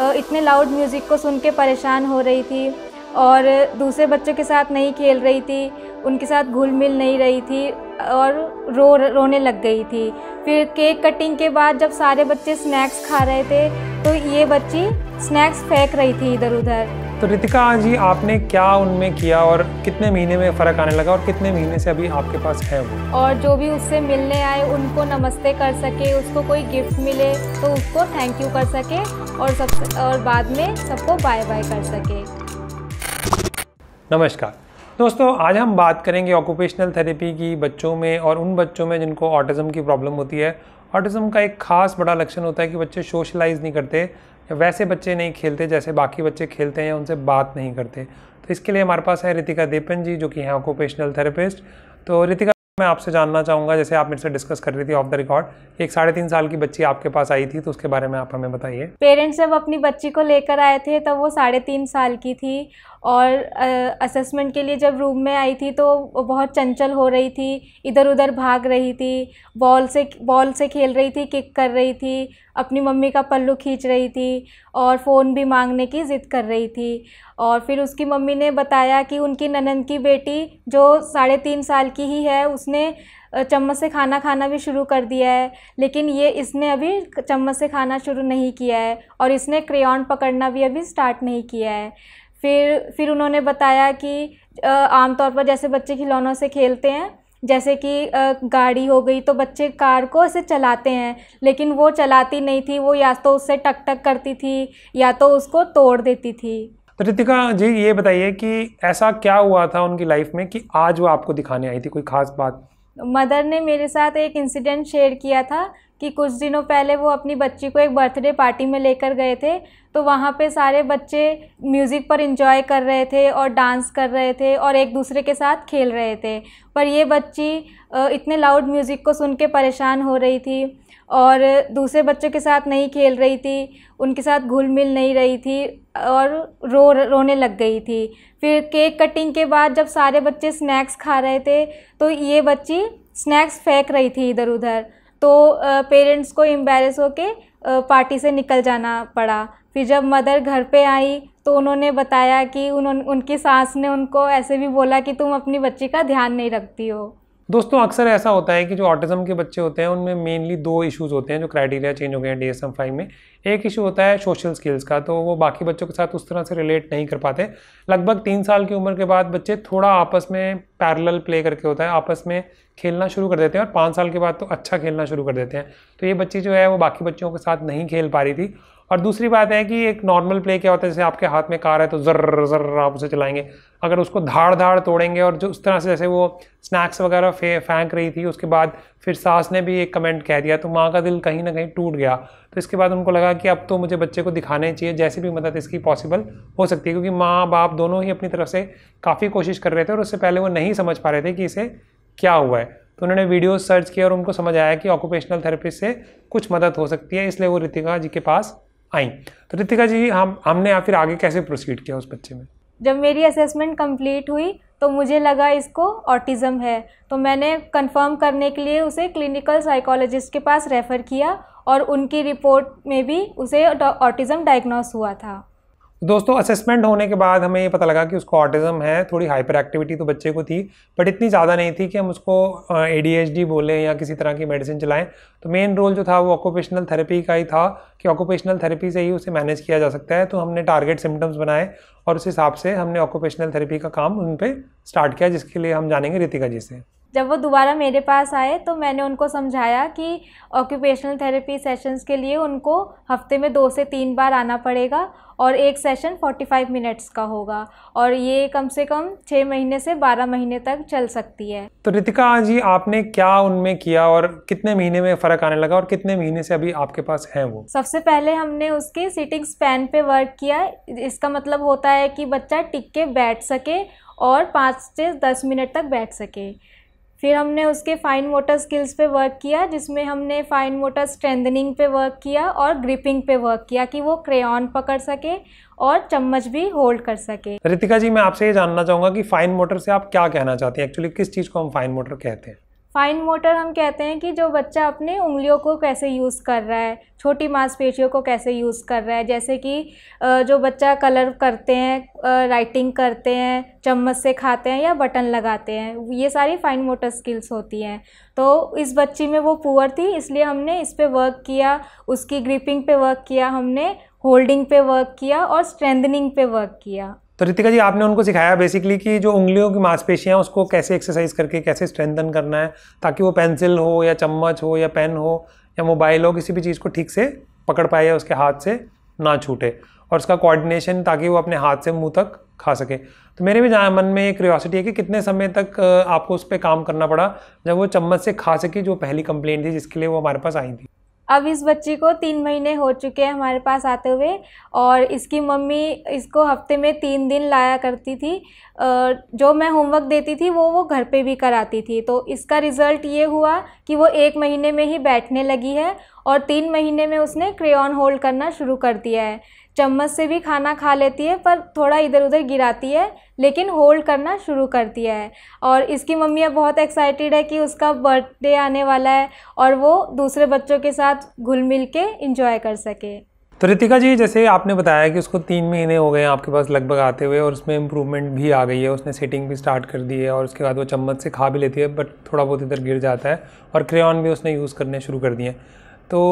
इतने loud music को सुन के परेशान हो रही थी और दूसरे बच्चों के साथ नहीं खेल रही थी उनके साथ घुल मिल नहीं रही थी और रो रोने लग गई थी फिर केक कटिंग के बाद जब सारे बच्चे स्नैक्स खा रहे थे तो ये बच्ची स्नैक्स फेंक रही थी इधर उधर तो रितिका जी आपने क्या उनमें किया और कितने महीने में फ़र्क आने लगा और कितने महीने से अभी आपके पास है वो और जो भी उससे मिलने आए उनको नमस्ते कर सके उसको कोई गिफ्ट मिले तो उसको थैंक यू कर सके और सब और बाद में सबको बाय बाय कर सके नमस्कार दोस्तों आज हम बात करेंगे ऑक्यूपेशनल थेरेपी की बच्चों में और उन बच्चों में जिनको ऑटिज्म की प्रॉब्लम होती है ऑटिज्म का एक खास बड़ा लक्षण होता है कि बच्चे सोशलाइज नहीं करते वैसे बच्चे नहीं खेलते जैसे बाकी बच्चे खेलते हैं उनसे बात नहीं करते तो इसके लिए हमारे पास है रितिका देपन जी जो कि हैं ऑक्यूपेशनल थेरेपिस्ट तो रितिका मैं आपसे जानना चाहूँगा जैसे आप मेरे से डिस्कस कर रही थी ऑफ द रिकॉर्ड एक साढ़े तीन साल की बच्ची आपके पास आई थी तो उसके बारे में आप हमें बताइए पेरेंट्स जब अपनी बच्ची को लेकर आए थे तब तो वो साढ़े तीन साल की थी और असेसमेंट के लिए जब रूम में आई थी तो बहुत चंचल हो रही थी इधर उधर भाग रही थी बॉल से बॉल से खेल रही थी किक कर रही थी अपनी मम्मी का पल्लू खींच रही थी और फ़ोन भी मांगने की ज़िद कर रही थी और फिर उसकी मम्मी ने बताया कि उनकी ननंद की बेटी जो साढ़े तीन साल की ही है उसने चम्मच से खाना खाना भी शुरू कर दिया है लेकिन ये इसने अभी चम्मच से खाना शुरू नहीं किया है और इसने क्रेयॉन पकड़ना भी अभी स्टार्ट नहीं किया है फिर फिर उन्होंने बताया कि आमतौर पर जैसे बच्चे खिलौनों से खेलते हैं जैसे कि गाड़ी हो गई तो बच्चे कार को ऐसे चलाते हैं लेकिन वो चलाती नहीं थी वो या तो उससे टक टक करती थी या तो उसको तोड़ देती थी तो रितिका जी ये बताइए कि ऐसा क्या हुआ था उनकी लाइफ में कि आज वो आपको दिखाने आई थी कोई खास बात मदर ने मेरे साथ एक इंसिडेंट शेयर किया था कि कुछ दिनों पहले वो अपनी बच्ची को एक बर्थडे पार्टी में लेकर गए थे तो वहाँ पे सारे बच्चे म्यूज़िक पर इंजॉय कर रहे थे और डांस कर रहे थे और एक दूसरे के साथ खेल रहे थे पर ये बच्ची इतने लाउड म्यूज़िक को सुन के परेशान हो रही थी और दूसरे बच्चों के साथ नहीं खेल रही थी उनके साथ घुल मिल नहीं रही थी और रो रोने लग गई थी फिर केक कटिंग के बाद जब सारे बच्चे स्नैक्स खा रहे थे तो ये बच्ची स्नैक्स फेंक रही थी इधर उधर तो पेरेंट्स को एम्बेरस के पार्टी से निकल जाना पड़ा फिर जब मदर घर पे आई तो उन्होंने बताया कि उन्होंने उनकी सास ने उनको ऐसे भी बोला कि तुम अपनी बच्ची का ध्यान नहीं रखती हो दोस्तों अक्सर ऐसा होता है कि जो ऑटिज़म के बच्चे होते हैं उनमें मेनली दो इश्यूज़ होते हैं जो क्राइटेरिया चेंज हो गए हैं डी एस एम फाइव में एक इशू होता है सोशल स्किल्स का तो वो बाकी बच्चों के साथ उस तरह से रिलेट नहीं कर पाते लगभग तीन साल की उम्र के बाद बच्चे थोड़ा आपस में पैरल प्ले करके होता है आपस में खेलना शुरू कर देते हैं और पाँच साल के बाद तो अच्छा खेलना शुरू कर देते हैं तो ये बच्ची जो है वो बाकी बच्चों के साथ नहीं खेल पा रही थी और दूसरी बात है कि एक नॉर्मल प्ले क्या होता है जैसे आपके हाथ में कार है तो जर्र जर्र आप उसे चलाएंगे अगर उसको धाड़ धाड़ तोड़ेंगे और जो उस तरह से जैसे वो स्नैक्स वगैरह फे फेंक रही थी उसके बाद फिर सास ने भी एक कमेंट कह दिया तो माँ का दिल कहीं ना कहीं टूट गया तो इसके बाद उनको लगा कि अब तो मुझे बच्चे को दिखाने चाहिए जैसे भी मदद इसकी पॉसिबल हो सकती है क्योंकि माँ बाप दोनों ही अपनी तरफ से काफ़ी कोशिश कर रहे थे और उससे पहले वो नहीं समझ पा रहे थे कि इसे क्या हुआ है तो उन्होंने वीडियो सर्च किया और उनको समझ आया कि ऑक्यूपेशनल थेरेपिस्ट से कुछ मदद हो सकती है इसलिए वो रितिका जी के पास आई तो रितिका जी हम हमने या फिर आगे कैसे प्रोसीड किया उस बच्चे में जब मेरी असेसमेंट कंप्लीट हुई तो मुझे लगा इसको ऑटिज़म है तो मैंने कंफर्म करने के लिए उसे क्लिनिकल साइकोलॉजिस्ट के पास रेफ़र किया और उनकी रिपोर्ट में भी उसे ऑटिज़म डायग्नोस हुआ था दोस्तों असेसमेंट होने के बाद हमें ये पता लगा कि उसको ऑटिज़म है थोड़ी हाइपर एक्टिविटी तो बच्चे को थी बट इतनी ज़्यादा नहीं थी कि हम उसको ए डी एच डी बोलें या किसी तरह की मेडिसिन चलाएं तो मेन रोल जो था वो ऑक्यूपेशनल थेरेपी का ही था कि ऑक्यूपेशनल थेरेपी से ही उसे मैनेज किया जा सकता है तो हमने टारगेट सिम्टम्स बनाए और उस हिसाब से हमने ऑक्यूपेशनल थेरेपी का काम उन पर स्टार्ट किया जिसके लिए हम जानेंगे रितिका जी से जब वो दोबारा मेरे पास आए तो मैंने उनको समझाया कि ऑक्यूपेशनल थेरेपी सेशंस के लिए उनको हफ्ते में दो से तीन बार आना पड़ेगा और एक सेशन 45 मिनट्स का होगा और ये कम से कम छः महीने से बारह महीने तक चल सकती है तो रितिका जी आपने क्या उनमें किया और कितने महीने में फ़र्क आने लगा और कितने महीने से अभी आपके पास है वो सबसे पहले हमने उसके सीटिंग स्पैन पे वर्क किया इसका मतलब होता है कि बच्चा टिक के बैठ सके और पाँच से दस मिनट तक बैठ सके फिर हमने उसके फाइन मोटर स्किल्स पे वर्क किया जिसमें हमने फाइन मोटर स्ट्रेंथनिंग पे वर्क किया और ग्रिपिंग पे वर्क किया कि वो क्रेन पकड़ सके और चम्मच भी होल्ड कर सके रितिका जी मैं आपसे ये जानना चाहूंगा कि फाइन मोटर से आप क्या कहना चाहते हैं एक्चुअली किस चीज़ को हम फाइन मोटर कहते हैं फाइन मोटर हम कहते हैं कि जो बच्चा अपने उंगलियों को कैसे यूज़ कर रहा है छोटी मांसपेशियों को कैसे यूज़ कर रहा है जैसे कि जो बच्चा कलर करते हैं राइटिंग करते हैं चम्मच से खाते हैं या बटन लगाते हैं ये सारी फाइन मोटर स्किल्स होती हैं तो इस बच्ची में वो पुअर थी इसलिए हमने इस पर वर्क किया उसकी ग्रिपिंग पे वर्क किया हमने होल्डिंग पे वर्क किया और स्ट्रेंथनिंग पे वर्क किया तो रितिका जी आपने उनको सिखाया बेसिकली कि जो उंगलियों की मांसपेशियाँ उसको कैसे एक्सरसाइज करके कैसे स्ट्रेंथन करना है ताकि वो पेंसिल हो या चम्मच हो या पेन हो या मोबाइल हो किसी भी चीज़ को ठीक से पकड़ पाए या उसके हाथ से ना छूटे और उसका कोऑर्डिनेशन ताकि वो अपने हाथ से मुंह तक खा सके तो मेरे भी मन में एक क्यूरियोसिटी है कि कितने समय तक आपको उस पर काम करना पड़ा जब वो चम्मच से खा सके जो पहली कंप्लेंट थी जिसके लिए वो हमारे पास आई थी अब इस बच्ची को तीन महीने हो चुके हैं हमारे पास आते हुए और इसकी मम्मी इसको हफ्ते में तीन दिन लाया करती थी जो मैं होमवर्क देती थी वो वो घर पे भी कराती थी तो इसका रिज़ल्ट ये हुआ कि वो एक महीने में ही बैठने लगी है और तीन महीने में उसने क्रेन होल्ड करना शुरू कर दिया है चम्मच से भी खाना खा लेती है पर थोड़ा इधर उधर गिराती है लेकिन होल्ड करना शुरू कर दिया है और इसकी मम्मी अब बहुत एक्साइटेड है कि उसका बर्थडे आने वाला है और वो दूसरे बच्चों के साथ घुल मिल के इंजॉय कर सके तो रितिका जी जैसे आपने बताया कि उसको तीन महीने हो गए हैं आपके पास लगभग आते हुए और उसमें इम्प्रूवमेंट भी आ गई है उसने सेटिंग भी स्टार्ट कर दी है और उसके बाद वो चम्मच से खा भी लेती है बट थोड़ा बहुत इधर गिर जाता है और क्रेन भी उसने यूज़ करने शुरू कर दिए तो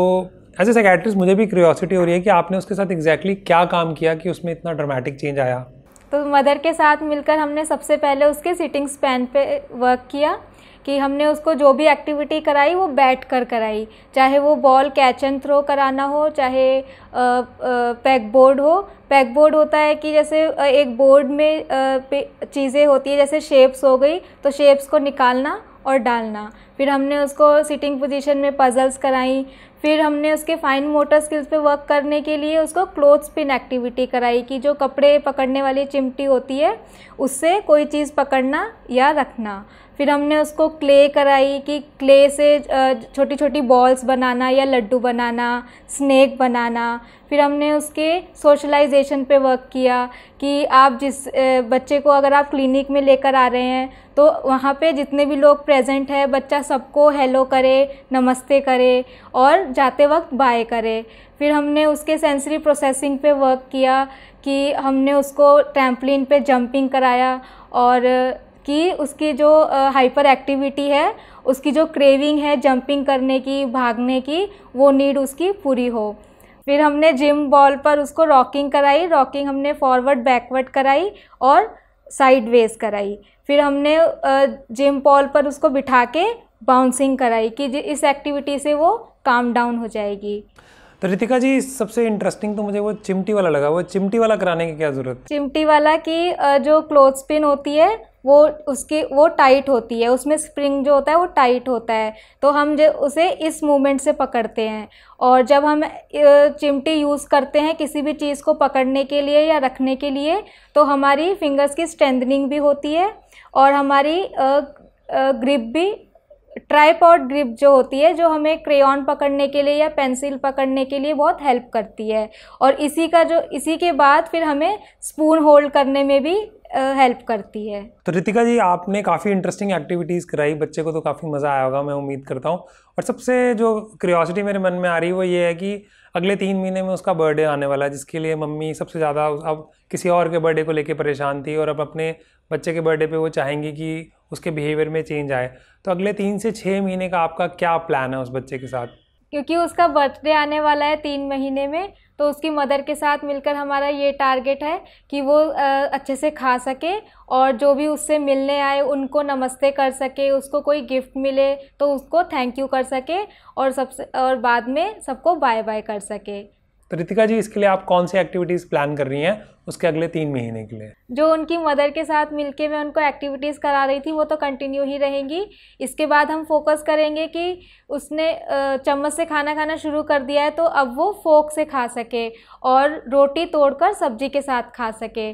एज ए सेकेट्रिस्ट मुझे भी क्यूरियोसिटी हो रही है कि आपने उसके साथ एग्जैक्टली exactly क्या काम किया कि उसमें इतना ड्रामेटिक चेंज आया तो मदर के साथ मिलकर हमने सबसे पहले उसके सिटिंग स्पैन पे वर्क किया कि हमने उसको जो भी एक्टिविटी कराई वो बैठ कर कराई चाहे वो बॉल कैच एंड थ्रो कराना हो चाहे पैक बोर्ड हो पैक बोर्ड होता है कि जैसे एक बोर्ड में चीज़ें होती है जैसे शेप्स हो गई तो शेप्स को निकालना और डालना फिर हमने उसको सिटिंग पोजीशन में पजल्स कराई फिर हमने उसके फाइन मोटर स्किल्स पे वर्क करने के लिए उसको क्लोथ स्पिन एक्टिविटी कराई कि जो कपड़े पकड़ने वाली चिमटी होती है उससे कोई चीज़ पकड़ना या रखना फिर हमने उसको क्ले कराई कि क्ले से छोटी छोटी बॉल्स बनाना या लड्डू बनाना स्नैक बनाना फिर हमने उसके सोशलाइजेशन पे वर्क किया कि आप जिस बच्चे को अगर आप क्लिनिक में लेकर आ रहे हैं तो वहाँ पे जितने भी लोग प्रेजेंट है बच्चा सबको हेलो करे नमस्ते करे और जाते वक्त बाय करे फिर हमने उसके सेंसरी प्रोसेसिंग पे वर्क किया कि हमने उसको ट्रैम्पलिन पे जंपिंग कराया और कि उसकी जो हाइपर एक्टिविटी है उसकी जो क्रेविंग है जंपिंग करने की भागने की वो नीड उसकी पूरी हो फिर हमने जिम बॉल पर उसको रॉकिंग कराई रॉकिंग हमने फॉरवर्ड बैकवर्ड कराई और साइड वेज कराई फिर हमने जिम बॉल पर उसको बिठा के बाउंसिंग कराई कि इस एक्टिविटी से वो काम डाउन हो जाएगी तो रितिका जी सबसे इंटरेस्टिंग तो मुझे वो चिमटी वाला लगा वो चिमटी वाला कराने की क्या जरूरत चिमटी वाला की जो क्लोथ पिन होती है वो उसकी वो टाइट होती है उसमें स्प्रिंग जो होता है वो टाइट होता है तो हम जो उसे इस मूवमेंट से पकड़ते हैं और जब हम चिमटी यूज़ करते हैं किसी भी चीज़ को पकड़ने के लिए या रखने के लिए तो हमारी फिंगर्स की स्ट्रेंथनिंग भी होती है और हमारी ग्रिप भी ट्राईपॉड ग्रिप जो होती है जो हमें क्रेयॉन पकड़ने के लिए या पेंसिल पकड़ने के लिए बहुत हेल्प करती है और इसी का जो इसी के बाद फिर हमें स्पून होल्ड करने में भी हेल्प करती है तो रितिका जी आपने काफ़ी इंटरेस्टिंग एक्टिविटीज़ कराई बच्चे को तो काफ़ी मज़ा आया होगा मैं उम्मीद करता हूँ और सबसे जो क्रियोसिटी मेरे मन में आ रही है वो ये है कि अगले तीन महीने में उसका बर्थडे आने वाला है जिसके लिए मम्मी सबसे ज़्यादा अब किसी और के बर्थडे को लेकर परेशान थी और अब अपने बच्चे के बर्थडे पर वो चाहेंगी कि उसके बिहेवियर में चेंज आए तो अगले तीन से छः महीने का आपका क्या प्लान है उस बच्चे के साथ क्योंकि उसका बर्थडे आने वाला है तीन महीने में तो उसकी मदर के साथ मिलकर हमारा ये टारगेट है कि वो अच्छे से खा सके और जो भी उससे मिलने आए उनको नमस्ते कर सके उसको कोई गिफ्ट मिले तो उसको थैंक यू कर सके और सबसे और बाद में सबको बाय बाय कर सके तो रितिका जी इसके लिए आप कौन सी एक्टिविटीज़ प्लान कर रही हैं उसके अगले तीन महीने के लिए जो उनकी मदर के साथ मिलके मैं उनको एक्टिविटीज़ करा रही थी वो तो कंटिन्यू ही रहेंगी इसके बाद हम फोकस करेंगे कि उसने चम्मच से खाना खाना शुरू कर दिया है तो अब वो फोक से खा सके और रोटी तोड़कर सब्जी के साथ खा सके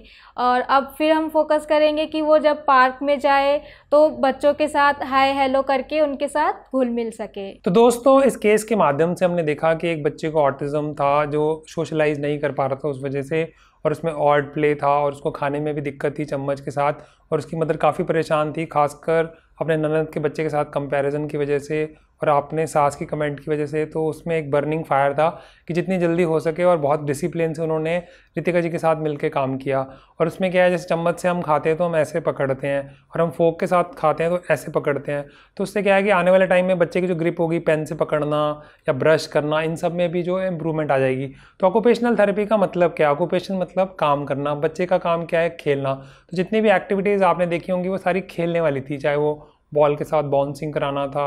और अब फिर हम फोकस करेंगे कि वो जब पार्क में जाए तो बच्चों के साथ हाय हेलो करके उनके साथ घुल मिल सके तो दोस्तों इस केस के माध्यम से हमने देखा कि एक बच्चे को ऑटिज़म था जो सोशलाइज नहीं कर पा रहा था उस वजह से और उसमें ऑर्ड प्ले था और उसको खाने में भी दिक्कत थी चम्मच के साथ और उसकी मदर काफ़ी परेशान थी खासकर अपने ननद के बच्चे के साथ कंपैरिजन की वजह से और आपने सास की कमेंट की वजह से तो उसमें एक बर्निंग फायर था कि जितनी जल्दी हो सके और बहुत डिसिप्लिन से उन्होंने रितिका जी के साथ मिलकर काम किया और उसमें क्या है जैसे चम्मच से हम खाते हैं तो हम ऐसे पकड़ते हैं और हम फोक के साथ खाते हैं तो ऐसे पकड़ते हैं तो उससे क्या है कि आने वाले टाइम में बच्चे की जो ग्रिप होगी पेन से पकड़ना या ब्रश करना इन सब में भी जो इम्प्रूवमेंट आ जाएगी तो ऑक्यूपेशनल थेरेपी का मतलब क्या ऑक्यूपेशन मतलब काम करना बच्चे का काम क्या है खेलना तो जितनी भी एक्टिविटीज़ आपने देखी होंगी वो सारी खेलने वाली थी चाहे वो बॉल के साथ बाउंसिंग कराना था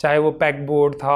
चाहे वो पैक बोर्ड था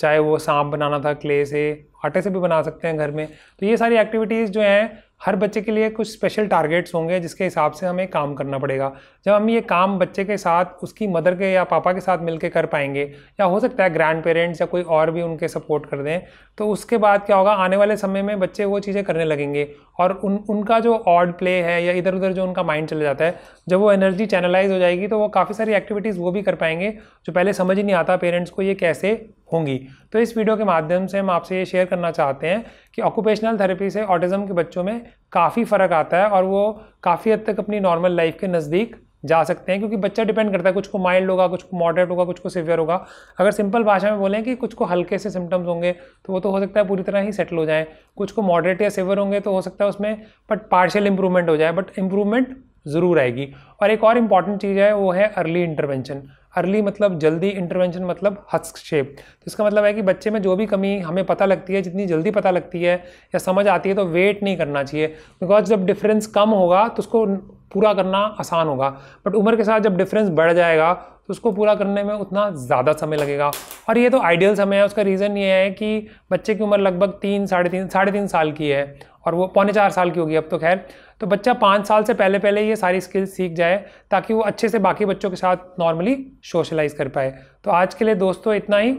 चाहे वो सांप बनाना था क्ले से आटे से भी बना सकते हैं घर में तो ये सारी एक्टिविटीज़ जो हैं हर बच्चे के लिए कुछ स्पेशल टारगेट्स होंगे जिसके हिसाब से हमें काम करना पड़ेगा जब हम ये काम बच्चे के साथ उसकी मदर के या पापा के साथ मिलकर कर पाएंगे या हो सकता है ग्रैंड पेरेंट्स या कोई और भी उनके सपोर्ट कर दें तो उसके बाद क्या होगा आने वाले समय में बच्चे वो चीज़ें करने लगेंगे और उन उनका जो ऑड प्ले है या इधर उधर जो उनका माइंड चला जाता है जब वो एनर्जी चैनलाइज हो जाएगी तो वो काफ़ी सारी एक्टिविटीज़ वो भी कर पाएंगे जो पहले समझ ही नहीं आता पेरेंट्स को ये कैसे होंगी तो इस वीडियो के माध्यम से हम आपसे ये शेयर करना चाहते हैं कि ऑक्यूपेशनल थेरेपी से ऑटिज़म के बच्चों में काफ़ी फ़र्क आता है और वो काफ़ी हद तक अपनी नॉर्मल लाइफ के नज़दीक जा सकते हैं क्योंकि बच्चा डिपेंड करता है कुछ को माइल्ड होगा कुछ को मॉडरेट होगा कुछ को सिवियर होगा अगर सिंपल भाषा में बोलें कि कुछ को हल्के से सिम्टम्स होंगे तो वो तो हो सकता है पूरी तरह ही सेटल हो जाए कुछ को मॉडरेट या सिवियर होंगे तो हो सकता है उसमें बट पार्शियल इंप्रूवमेंट हो जाए बट इंप्रूवमेंट ज़रूर आएगी और एक और इम्पॉर्टेंट चीज़ है वो है अर्ली इंटरवेंशन अर्ली मतलब जल्दी इंटरवेंशन मतलब हस्तक्षेप तो इसका मतलब है कि बच्चे में जो भी कमी हमें पता लगती है जितनी जल्दी पता लगती है या समझ आती है तो वेट नहीं करना चाहिए बिकॉज जब डिफरेंस कम होगा तो उसको पूरा करना आसान होगा बट उम्र के साथ जब डिफरेंस बढ़ जाएगा तो उसको पूरा करने में उतना ज़्यादा समय लगेगा और ये तो आइडियल समय है उसका रीज़न ये है कि बच्चे की उम्र लगभग तीन साढ़े तीन साढ़े तीन साल की है और वो पौने चार साल की होगी अब तो खैर तो बच्चा पाँच साल से पहले पहले ये सारी स्किल्स सीख जाए ताकि वो अच्छे से बाकी बच्चों के साथ नॉर्मली सोशलाइज कर पाए तो आज के लिए दोस्तों इतना ही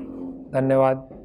धन्यवाद